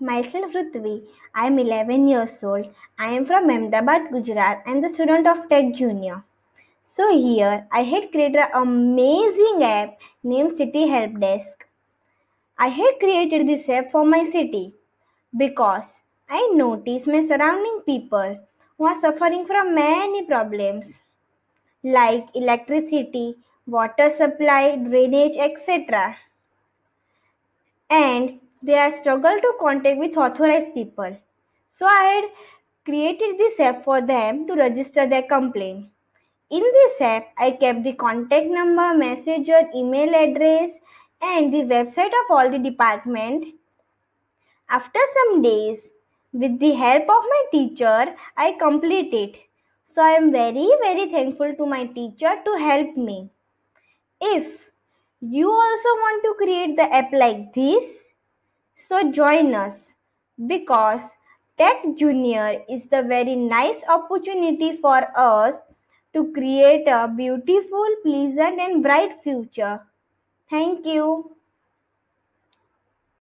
myself Rutvi. I am 11 years old. I am from Ahmedabad, Gujarat and the student of Tech Junior. So here I had created an amazing app named City Help Desk. I had created this app for my city because I noticed my surrounding people who are suffering from many problems like electricity, water supply, drainage, etc they are struggled to contact with authorized people. So I had created this app for them to register their complaint. In this app, I kept the contact number, messenger, email address, and the website of all the department. After some days, with the help of my teacher, I completed. So I am very, very thankful to my teacher to help me. If you also want to create the app like this, so join us because Tech Junior is the very nice opportunity for us to create a beautiful, pleasant, and bright future. Thank you.